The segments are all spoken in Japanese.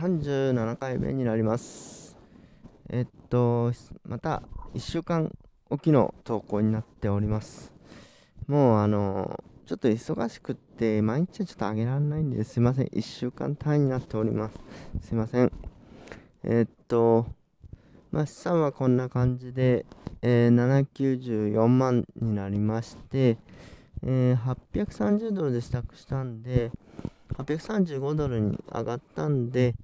37回目になります。えっと、また1週間おきの投稿になっております。もうあの、ちょっと忙しくって、毎日はちょっとあげられないんですいません。1週間単位になっております。すいません。えっと、まあ、資産はこんな感じで、えー、794万になりまして、えー、830ドルで支度したんで、835ドルに上がったんで、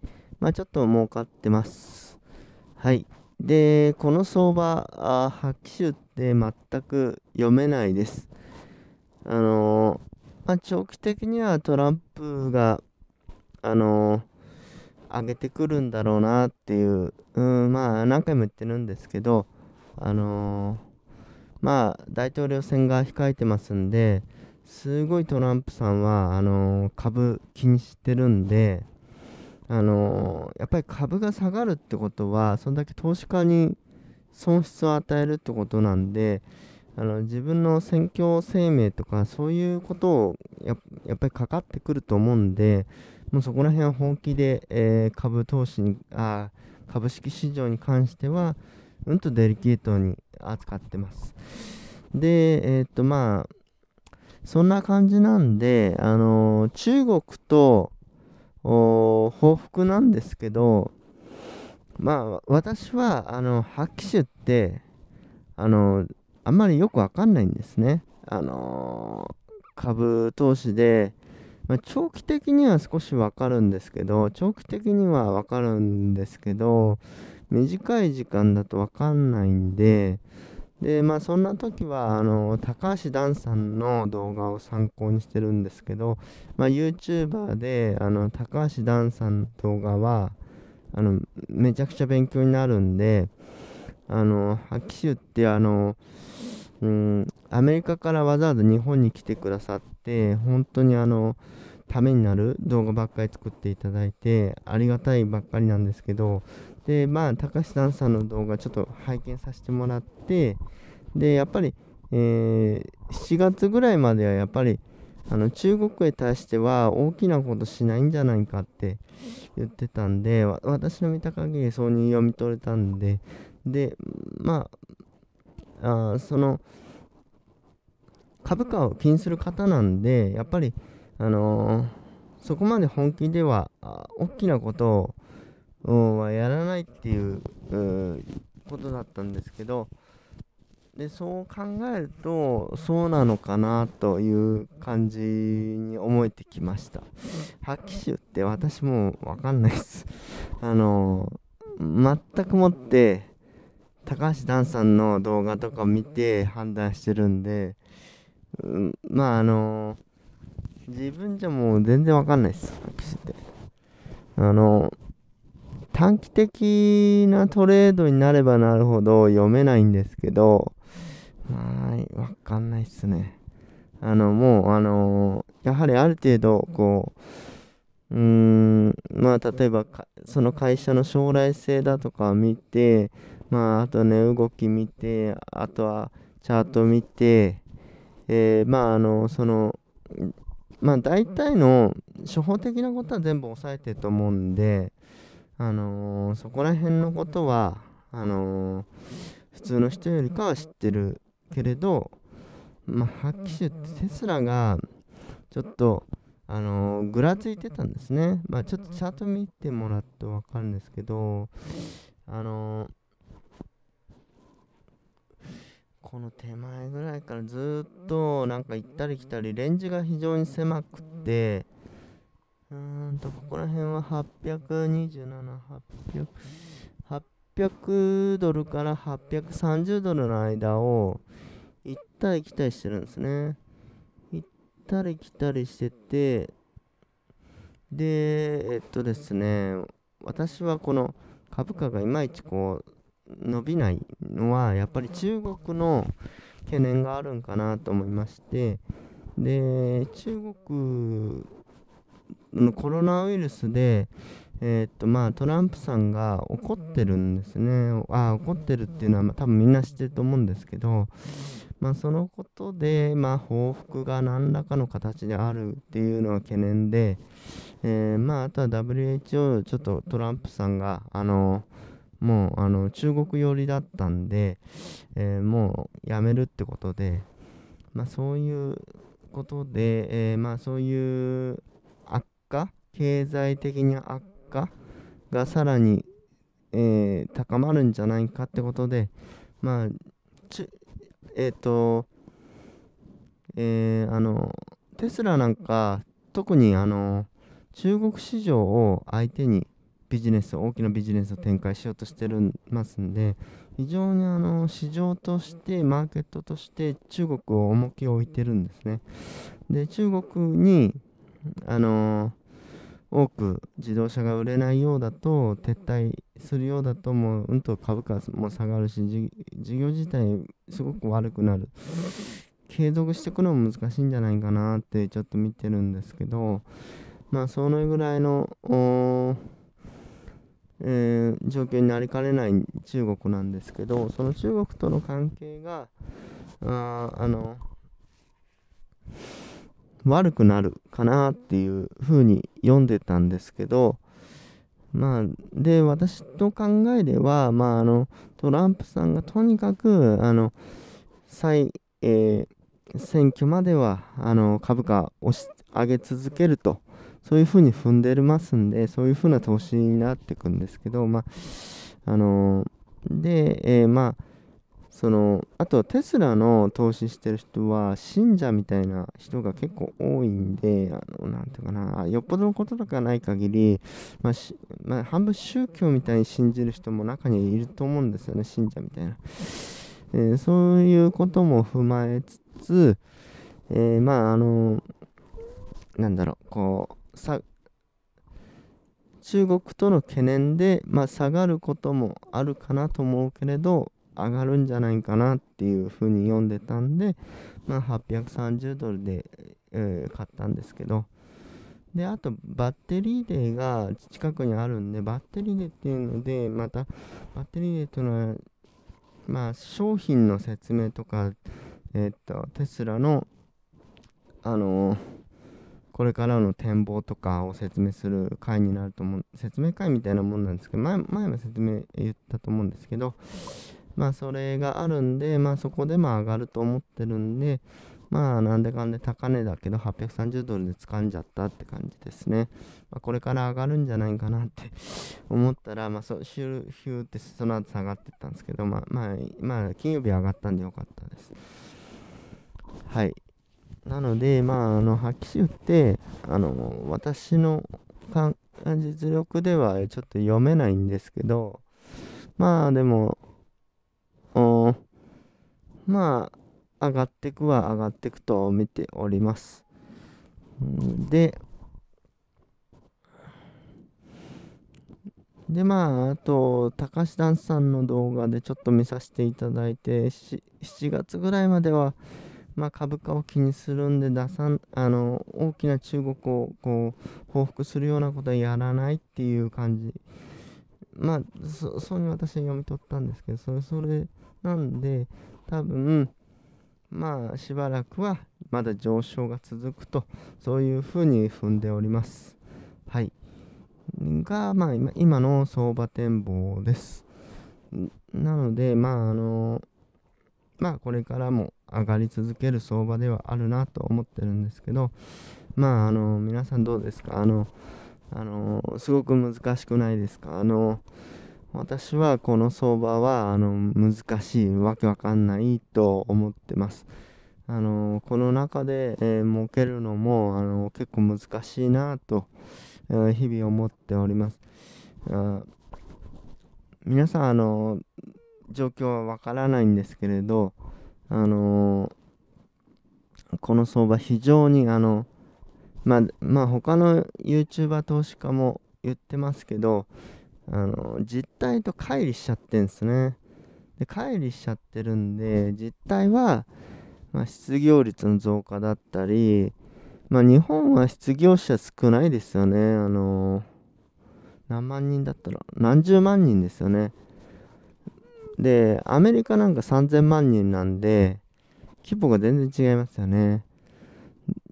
まあ、ちょっと儲かってます。はい。で、この相場、あ白手って全く読めないです。あのー、まあ、長期的にはトランプが、あのー、上げてくるんだろうなっていう、うん、まあ、何回も言ってるんですけど、あのー、まあ、大統領選が控えてますんで、すごいトランプさんはあのー、株気にしてるんで、あのー、やっぱり株が下がるってことはそんだけ投資家に損失を与えるってことなんであの自分の選挙生命とかそういうことをやっぱりかかってくると思うんでもうそこら辺は本気で、えー、株投資にあ株式市場に関してはうんとデリケートに扱ってます。で、えっ、とまあ、そんな感じなんで、あのー、中国と報復なんですけど、まあ、私は、あの、白騎手って、あのー、あんまりよくわかんないんですね。あのー、株投資で、まあ、長期的には少しわかるんですけど、長期的にはわかるんですけど、短い時間だとわかんないんで、で、まあそんな時は、あの、高橋ダンさんの動画を参考にしてるんですけど、まあ YouTuber で、あの、高橋ダンさんの動画は、あの、めちゃくちゃ勉強になるんで、あの、秋州ってあの、うん、アメリカからわざわざ日本に来てくださって、本当にあの、ためになる動画ばっかり作っていただいてありがたいばっかりなんですけどでまあ高橋ダンさんの動画ちょっと拝見させてもらってでやっぱり、えー、7月ぐらいまではやっぱりあの中国へ対しては大きなことしないんじゃないかって言ってたんで私の見た限りそうに読み取れたんででまああその株価を気にする方なんでやっぱりあのー、そこまで本気では大きなことをはやらないっていうことだったんですけどでそう考えるとそうなのかなという感じに思えてきました発揮って私も分かんないですあの全くもって高橋ダンさんの動画とか見て判断してるんで、うん、まああの自分じゃもう全然わかんないです拍手ってあの短期的なトレードになればなるほど読めないんですけどっすね。あの、もう、あのー、やはりある程度、こう、うーん、まあ、例えばその会社の将来性だとか見て、まあ、あとね、動き見て、あとはチャート見て、えー、まあ、あの、その、まあ、大体の初歩的なことは全部押さえてると思うんで、あのー、そこら辺のことは、あのー、普通の人よりかは知ってるけれど、まあ、はっテスラがちょっと、あのー、ぐらついてたんですね。まあ、ちょっとチャート見てもらうと分かるんですけど、あのー、この手前ぐらいからずっとなんか行ったり来たり、レンジが非常に狭くて、うんと、ここら辺は827、800。800ドルから830ドルの間を行ったり来たりしてるんですね。行ったり来たりしてて、で、えっとですね、私はこの株価がいまいちこう、伸びないのは、やっぱり中国の懸念があるんかなと思いまして、で、中国のコロナウイルスで、えー、っとまあ、トランプさんが怒ってるんですね。あ怒ってるっていうのは、まあ、多分みんな知ってると思うんですけど、まあ、そのことで、まあ、報復が何らかの形であるっていうのは懸念で、えー、まあ、あとは WHO、ちょっとトランプさんが、あのもうあの中国寄りだったんで、えー、もうやめるってことで、まあ、そういうことで、えー、まあ、そういう悪化、経済的に悪化がさらに、えー、高まるんじゃないかってことで、まあ、えっ、ー、と、えー、あの、テスラなんか、特にあの、中国市場を相手にビジネスを、大きなビジネスを展開しようとしてるますんで、非常にあの、市場として、マーケットとして中国を重きを置いてるんですね。で、中国に、あのー多く自動車が売れないようだと撤退するようだともううんと株価も下がるし事業自体すごく悪くなる継続していくのも難しいんじゃないかなってちょっと見てるんですけどまあそのぐらいの、えー、状況になりかねない中国なんですけどその中国との関係がああの悪くなるかなっていうふうに読んでたんですけど、まあ、で、私の考えでは、まあ、あの、トランプさんがとにかく、あの、再、えー、選挙までは、あの、株価を押し上げ続けると、そういうふうに踏んでますんで、そういうふうな投資になっていくんですけど、まあ、あの、で、えー、まあ、そのあとテスラの投資してる人は信者みたいな人が結構多いんで何ていうかなよっぽどのこととかない限り、まあ、まあ、半分宗教みたいに信じる人も中にいると思うんですよね信者みたいな、えー、そういうことも踏まえつつ、えー、まああのなんだろうこうさ中国との懸念で、まあ、下がることもあるかなと思うけれど上がるんじゃないかなっていうふうに読んでたんで、まあ、830ドルで、えー、買ったんですけどであとバッテリーデーが近くにあるんでバッテリーデーっていうのでまたバッテリーデーというのはまあ商品の説明とかえー、っとテスラのあのー、これからの展望とかを説明する回になると思う説明会みたいなもんなんですけど前前も説明言ったと思うんですけどまあそれがあるんで、まあそこでまあ上がると思ってるんで、まあなんでかんで高値だけど830ドルで掴んじゃったって感じですね。まあ、これから上がるんじゃないかなって 思ったら、まあそヒューってその後下がってったんですけど、まあまあ、まあ、金曜日上がったんでよかったです。はい。なので、まあ、あの、白州って、あの、私の実力ではちょっと読めないんですけど、まあでも、まあ、上がってくは上がってくと見ております。で、で、まあ、あと、高橋ダンスさんの動画でちょっと見させていただいて、7月ぐらいまでは、まあ、株価を気にするんで出さんあの大きな中国をこう報復するようなことはやらないっていう感じまあそそうに私は読み取ったんですけどそれそれなんで多分まあしばらくはまだ上昇が続くとそういうふうに踏んでおります。はい。が、まあ今、今の相場展望です。なので、まああの、まあこれからも上がり続ける相場ではあるなと思ってるんですけど、まああの、皆さんどうですかあの、あの、すごく難しくないですかあの、私はこの相場はあの難しいわけわかんないと思ってます。あのこの中で、えー、儲けるのもあの結構難しいなと、えー、日々思っております。あ皆さんあの状況はわからないんですけれど、あのこの相場非常にあのまあ、まあ、他の YouTuber 投資家も言ってますけどあの実態と乖離しちゃってんですね。で乖離しちゃってるんで実態は、まあ、失業率の増加だったり、まあ、日本は失業者少ないですよね。あの何万人だったら何十万人ですよね。でアメリカなんか3000万人なんで規模が全然違いますよね。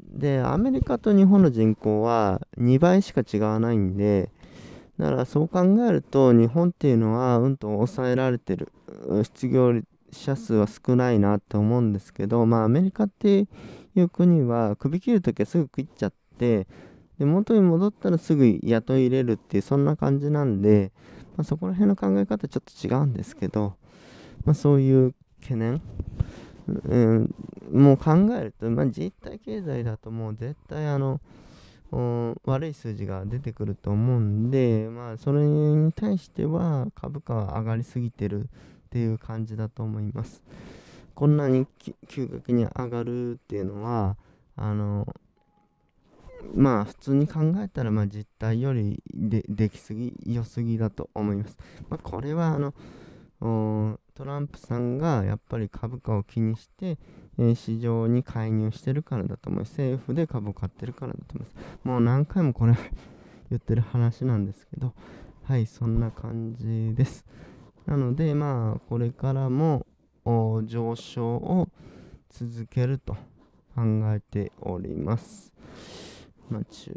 でアメリカと日本の人口は2倍しか違わないんでだからそう考えると日本っていうのはうんと抑えられてる失業者数は少ないなって思うんですけどまあアメリカっていう国は首切る時はすぐ切っちゃってで元に戻ったらすぐ雇い入れるっていうそんな感じなんで、まあ、そこら辺の考え方ちょっと違うんですけど、まあ、そういう懸念、うん、もう考えると、まあ、実体経済だともう絶対あのうん、悪い数字が出てくると思うんで、まあ、それに対しては株価は上がりすぎてるっていう感じだと思います。こんなに急激に上がるっていうのは、あの、まあ普通に考えたらまあ実態よりでできすぎ良すぎだと思います。まあ、これはあのトランプさんがやっぱり株価を気にしてえ市場に介入してるからだと思います。政府で株を買ってるからだと思います。もう何回もこれ言ってる話なんですけど、はい、そんな感じです。なので、まあ、これからも上昇を続けると考えております。まあ、中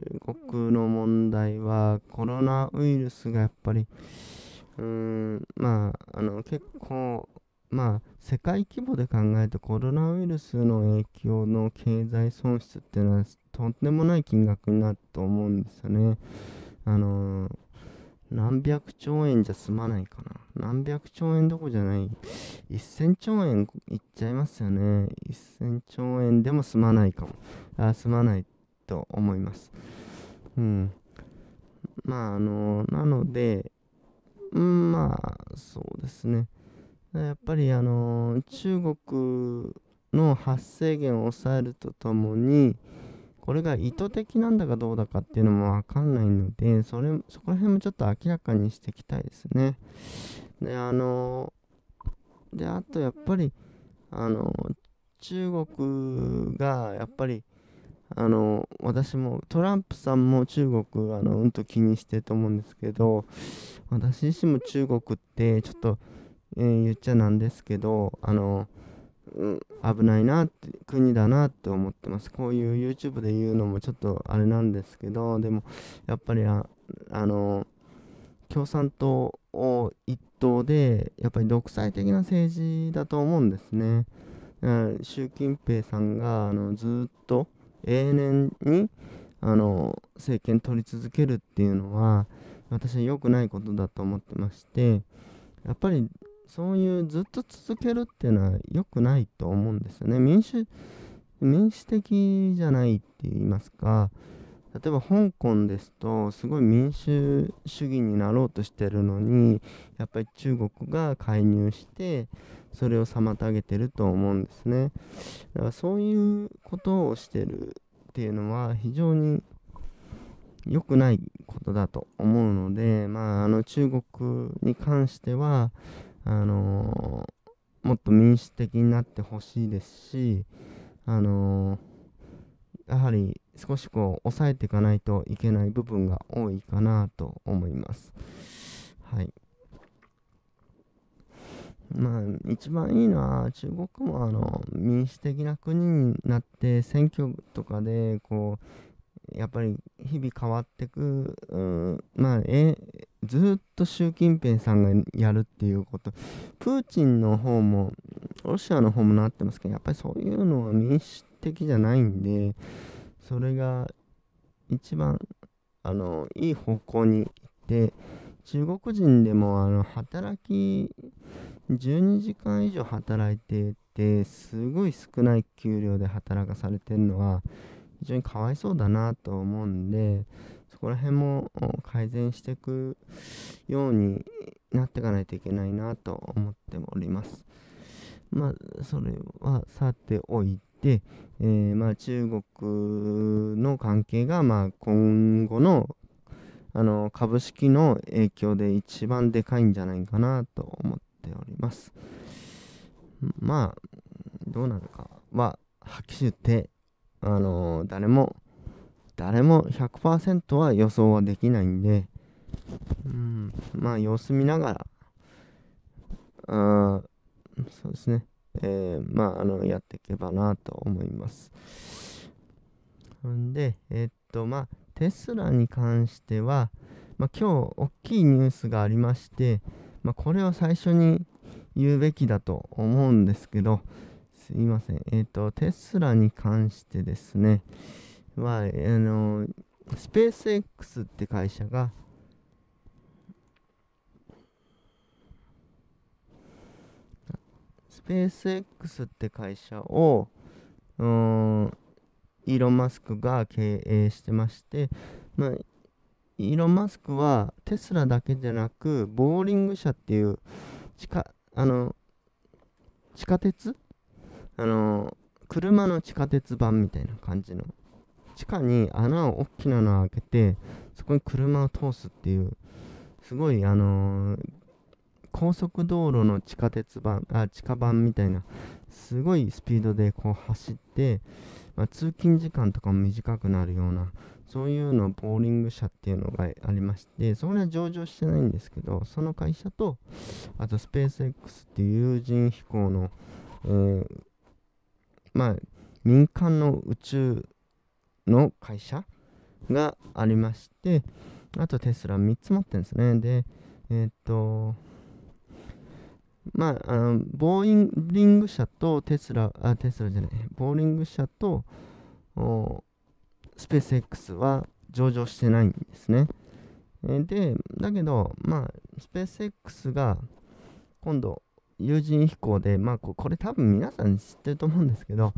国の問題はコロナウイルスがやっぱり、うーん、まあ、あの、結構、まあ、世界規模で考えてコロナウイルスの影響の経済損失っていうのはとんでもない金額になると思うんですよね。あのー、何百兆円じゃ済まないかな。何百兆円どこじゃない。1000兆円いっちゃいますよね。1000兆円でも済まないかも。あ済まないと思います。うん。まあ、あのー、なので、うん、まあ、そうですね。やっぱりあの中国の発生源を抑えるとともにこれが意図的なんだかどうだかっていうのも分かんないのでそれそこら辺もちょっと明らかにしていきたいですね。であのであとやっぱりあの中国がやっぱりあの私もトランプさんも中国あのうんと気にしてると思うんですけど私自身も中国ってちょっとえー、言っちゃなんですけど、あの、うん、危ないなって、国だなって思ってます。こういう YouTube で言うのもちょっとあれなんですけど、でも、やっぱりあ、あの、共産党を一党で、やっぱり独裁的な政治だと思うんですね。習近平さんがあのずっと永年にあの政権取り続けるっていうのは私は良くないことだと思ってましてやっぱりそういうずっと続けるっていうのは良くないと思うんですよね。民主、民主的じゃないって言いますか、例えば香港ですと、すごい民主主義になろうとしてるのに、やっぱり中国が介入して、それを妨げてると思うんですね。だからそういうことをしてるっていうのは非常に良くないことだと思うので、まあ、あの中国に関しては、あのー、もっと民主的になってほしいですし、あのー、やはり少しこう抑えていかないといけない部分が多いかなと思います。はい。まあ、一番いいのは中国もあの民主的な国になって選挙とかでこうやっぱり日々変わってく、うん、まあ、えずっと習近平さんがやるっていうことプーチンの方もロシアの方もなってますけどやっぱりそういうのは民主的じゃないんでそれが一番あのいい方向に行って中国人でもあの働き12時間以上働いててすごい少ない給料で働かされてるのは非常にかわいそうだなと思うんでそこら辺も改善していくようになっていかないといけないなと思っております。まあ、それはさておいて、えー、まあ、中国の関係が、まあ、今後のあの株式の影響で一番でかいんじゃないかなと思っております。まあ、どうなるかは、はっきり言って、あの誰も誰も100%は予想はできないんで、うん、まあ様子見ながら、あそうですね、えー、まあ、あの、やっていけばなと思います。んで、えー、っと、まあ、テスラに関しては、まあ、今日大きいニュースがありまして、まあ、これを最初に言うべきだと思うんですけど、すいません。えっ、と、テスラに関してですね、まあ、あの、スペース X って会社が、スペース X って会社を、うん、イーロン・マスクが経営してまして、まあ、イーロン・マスクはテスラだけじゃなく、ボーリング社っていう地下、あの、地下鉄あの、車の地下鉄版みたいな感じの地下に穴を大きなのを開けてそこに車を通すっていうすごいあのー、高速道路の地下鉄板あ地下版みたいなすごいスピードでこう走って、まあ、通勤時間とかも短くなるようなそういうのボーリング車っていうのがありまして、それは上場してないんですけど、その会社と、あとスペース X っていう有人飛行の、えー、まあ、民間の宇宙の会社がありまして、あとテスラ3つ持ってるんですね。で、えー、っと、まあ、あのボーリング車とテスラ、あ、テスラじゃない、ボーリング車とスペース X は上場してないんですね。で、だけど、まあ、スペース X が今度、有人飛行で、まあ、これ多分皆さん知ってると思うんですけど、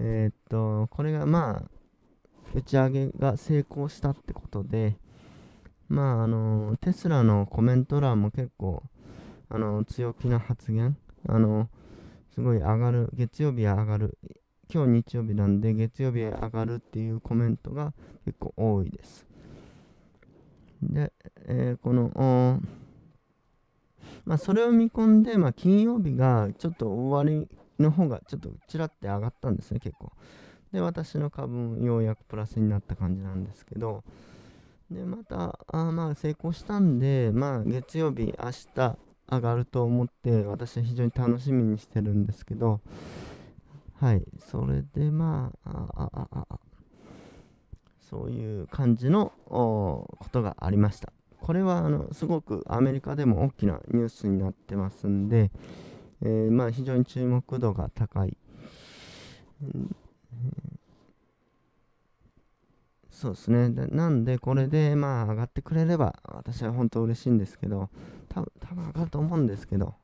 えー、っと、これがまあ、打ち上げが成功したってことで、まあ、あの、テスラのコメント欄も結構、あの、強気な発言、あの、すごい上がる、月曜日は上がる、今日日曜日なんで月曜日は上がるっていうコメントが結構多いです。で、えー、この、まあ、それを見込んで、まあ、金曜日がちょっと終わりの方がちょっとちらって上がったんですね、結構。で私の株ようやくプラスになった感じなんですけどでまたあまあ成功したんでまあ月曜日明日上がると思って私は非常に楽しみにしてるんですけどはいそれでまああそういう感じのことがありましたこれはあのすごくアメリカでも大きなニュースになってますんで、えー、まあ非常に注目度が高いそうですねで。なんで、これで、まあ、上がってくれれば、私は本当嬉しいんですけど、多分多分上がると思うんですけど、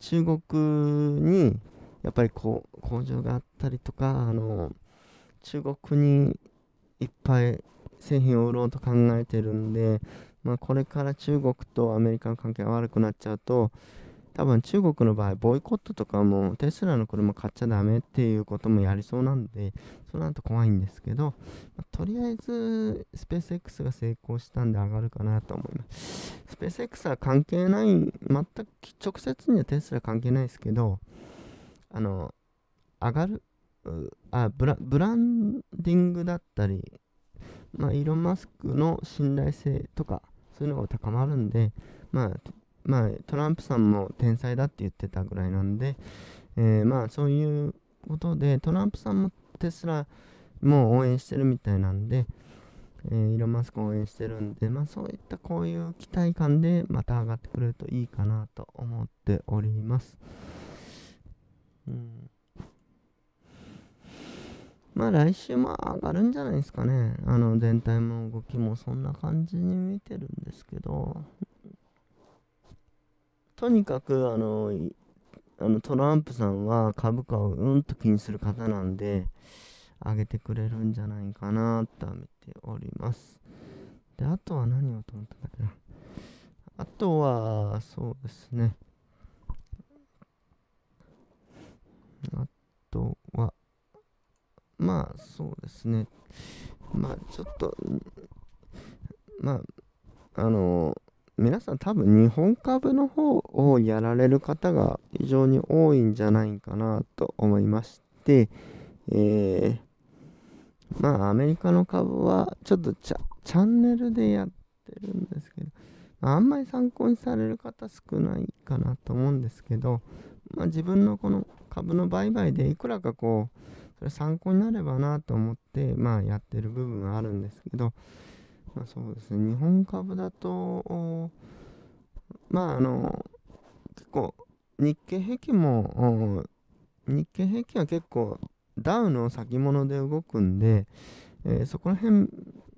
中国に、やっぱりこう、工場があったりとか、あの、中国にいっぱい製品を売ろうと考えてるんで、まあ、これから中国とアメリカの関係が悪くなっちゃうと、多分中国の場合、ボイコットとかもテスラの車買っちゃダメっていうこともやりそうなんで、その後と怖いんですけど、まあ、とりあえずスペース X が成功したんで上がるかなと思います。スペース X は関係ない、全く直接にはテスラ関係ないですけど、あの、上がる、あブラブランディングだったり、まあ、イーロン・マスクの信頼性とか、そういうのが高まるんで、まあ、まあ、トランプさんも天才だって言ってたぐらいなんで、えー、まあ、そういうことで、トランプさんもテスラも応援してるみたいなんで、えー、イロン・マスク応援してるんで、まあ、そういったこういう期待感でまた上がってくれるといいかなと思っております。うんまあ来週も上がるんじゃないですかね。あの全体も動きもそんな感じに見てるんですけど、とにかくあのあのトランプさんは株価をうんと気にする方なんで上げてくれるんじゃないかなと見ておりますであとは何をと思ったんだけあとはそうですねあとはまあそうですねまあちょっとまああの皆さん多分日本株の方をやられる方が非常に多いんじゃないかなと思いまして、えー、まあアメリカの株はちょっとチャンネルでやってるんですけど、あんまり参考にされる方少ないかなと思うんですけど、まあ、自分のこの株の売買でいくらかこうそれ参考になればなと思って、まあ、やってる部分はあるんですけど、まあ、そうですね、日本株だと、まあ、あの、結構、日経平均も、日経平均は結構、ダウの先物で動くんで、えー、そこら辺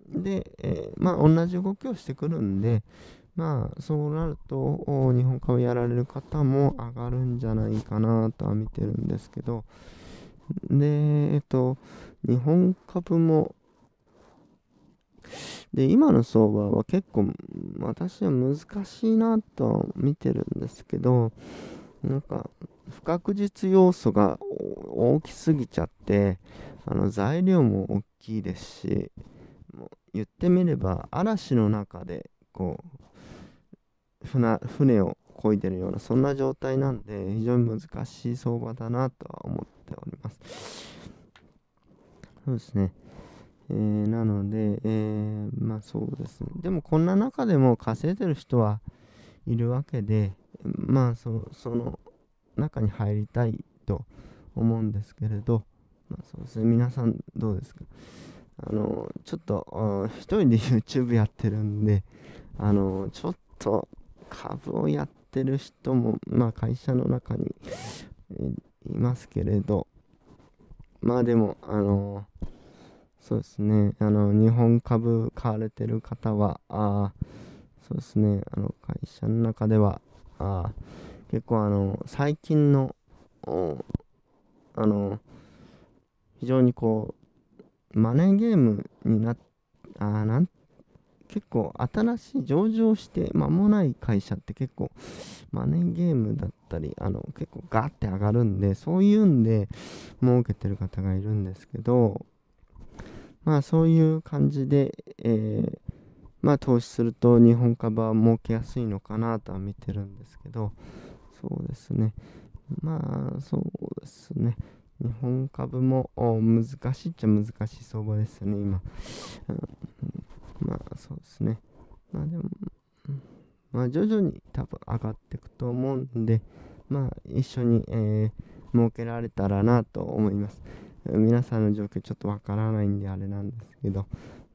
で、えー、まあ、同じ動きをしてくるんで、まあ、そうなると、日本株やられる方も上がるんじゃないかなとは見てるんですけど、で、えっと、日本株も、で、今の相場は結構、私は難しいなと見てるんですけど、なんか、不確実要素が大きすぎちゃって、あの材料も大きいですし、もう言ってみれば、嵐の中で、こう、船船を漕いでるような、そんな状態なんで、非常に難しい相場だなとは思っております。そうですね。えー、なので、えー、まあそうですね。でもこんな中でも稼いでる人はいるわけで、まあその中に入りたいと思うんですけれど、まあ、そうですね、皆さんどうですかあの、ちょっと一人で YouTube やってるんで、あの、ちょっと株をやってる人も、まあ会社の中にいますけれど、まあでも、あのそうですね、あの、日本株買われてる方は、あそうですね、あの、会社の中では、あ結構あの、最近の、あの、非常にこう、マネーゲームになっ、あなん結構新しい上場して間もない会社って結構マネーゲームだったりあの結構ガーって上がるんでそういうんで儲けてる方がいるんですけどまあそういう感じで、えー、まあ投資すると日本株は儲けやすいのかなとは見てるんですけど、そうですね。まあそうですね。日本株も難しいっちゃ難しい相場ですよね、今。うん、まあそうですね。まあでも、まあ徐々に多分上がっていくと思うんで、まあ一緒に、えー、設けられたらなと思います。皆さんの状況ちょっとわからないんであれなんですけど、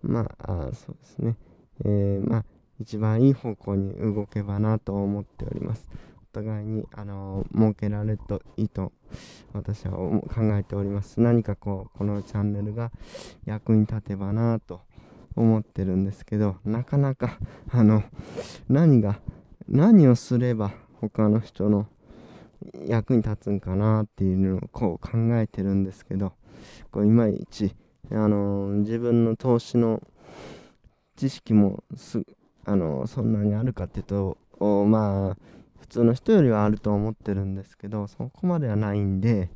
まあ、あそうですね。えー、まあ、一番いい方向に動けばなと思っております。お互いに、あの設けられるといいと私は考えております。何かこう、このチャンネルが役に立てばなと思ってるんですけど、なかなか、あの、何が、何をすれば他の人の役に立つんかなっていうのをこう考えてるんですけどこういまいち、あのー、自分の投資の知識もす、あのー、そんなにあるかっていうとまあ普通の人よりはあると思ってるんですけどそこまではないんで、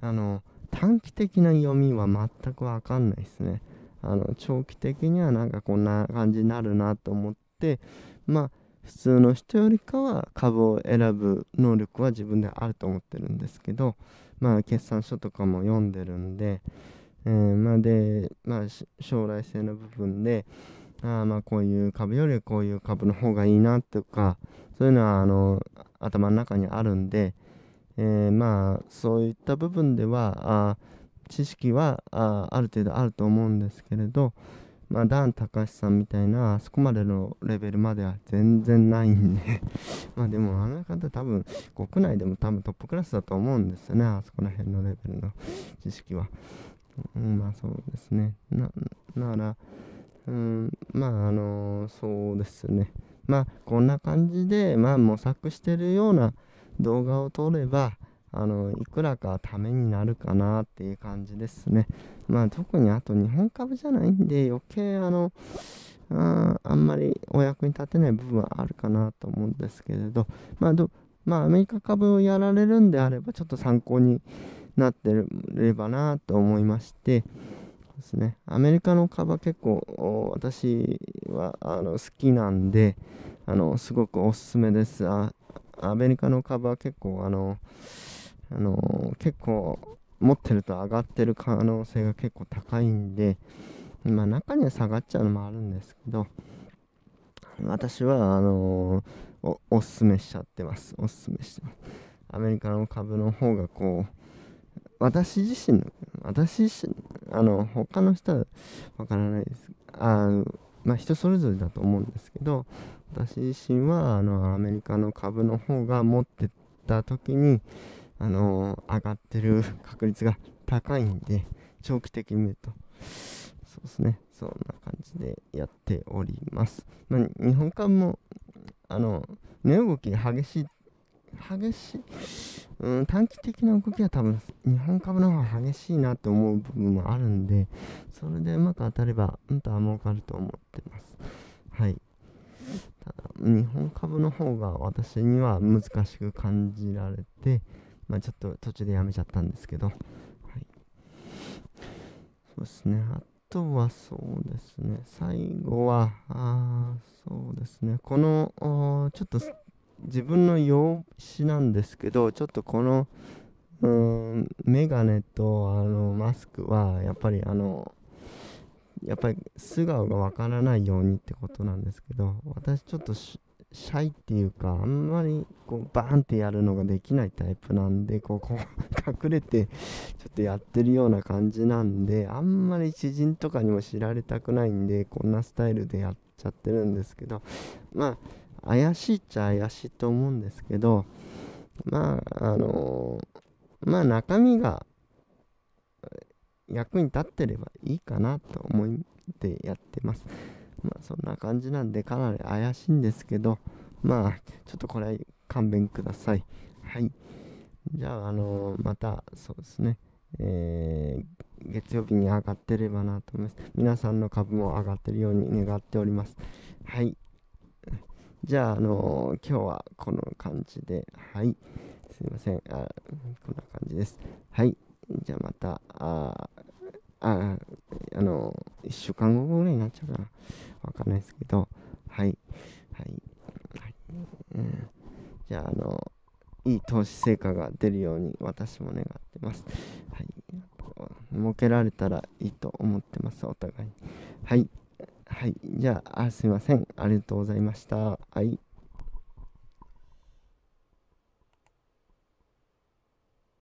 あのー、短期的な読みは全く分かんないですね。あの長期的にはなんかこんな感じになるなと思ってまあ普通の人よりかは株を選ぶ能力は自分であると思ってるんですけどまあ決算書とかも読んでるんで、えー、まあで、まあ、将来性の部分であまあこういう株よりこういう株の方がいいなとかそういうのはあの頭の中にあるんで、えー、まあそういった部分ではあ知識はあある程度あると思うんですけれどまあ、ダン・タカシさんみたいな、あそこまでのレベルまでは全然ないんで まあでもあの方多分、国内でも多分トップクラスだと思うんですよね、あそこら辺のレベルの知識は。うん、まあそうですね。な、なら、うん、まああのー、そうですね。まあこんな感じで、まあ模索してるような動画を撮れば、あのいくらかためになるかなっていう感じですね。まあ特にあと日本株じゃないんで余計あのああんまりお役に立てない部分はあるかなと思うんですけれど、まあど、まあ、アメリカ株をやられるんであればちょっと参考になってればなと思いましてですねアメリカの株は結構私はあの好きなんであのすごくおすすめですあアメリカの株は結構あのあの結構持ってると上がってる可能性が結構高いんで、まあ、中には下がっちゃうのもあるんですけど私はあのおおすすめしちゃってますおすすめしてますアメリカの株の方がこう私自身の私自身あの他の人はわからないですあまあ人それぞれだと思うんですけど私自身はあのアメリカの株の方が持ってた時にあのー、上がってる 確率が高いんで、長期的に見ると。そうですね。そんな感じでやっております。まあ、日本株も、あの、値動きが激しい、激しい、うん、短期的な動きは多分、日本株の方が激しいなって思う部分もあるんで、それでうまく当たれば、うんとは儲かると思ってます。はい。ただ、日本株の方が私には難しく感じられて、まあ、ちょっと途中でやめちゃったんですけど、はい、そうですねあとはそうですね最後はあそうですねこのちょっと自分の用紙なんですけどちょっとこのうんメガネとあのマスクはやっぱりあのやっぱり素顔がわからないようにってことなんですけど私ちょっとシャイっていうか、あんまりこうバーンってやるのができないタイプなんで、こう こう隠れてちょっとやってるような感じなんで、あんまり知人とかにも知られたくないんで、こんなスタイルでやっちゃってるんですけど、まあ、怪しいっちゃ怪しいと思うんですけど、まあ、あのー、まあ中身が役に立ってればいいかなと思ってやってます。まあ、そんな感じなんで、かなり怪しいんですけど、まあ、ちょっとこれ、勘弁ください。はい。じゃあ、あのー、また、そうですね、えー、月曜日に上がってればなと思います。皆さんの株も上がってるように願っております。はい。じゃあ、あのー、今日はこの感じで、はい。すいません。あこんな感じです。はい。じゃあまた、あ、あの、1週間後ぐらいになっちゃうかな。わかんないですけど、はい。はい。はい、うん、じゃあ、あの、いい投資成果が出るように私も願ってます。はい。儲けられたらいいと思ってます、お互い。はい。はい。じゃあ、あすいません。ありがとうございました。はい。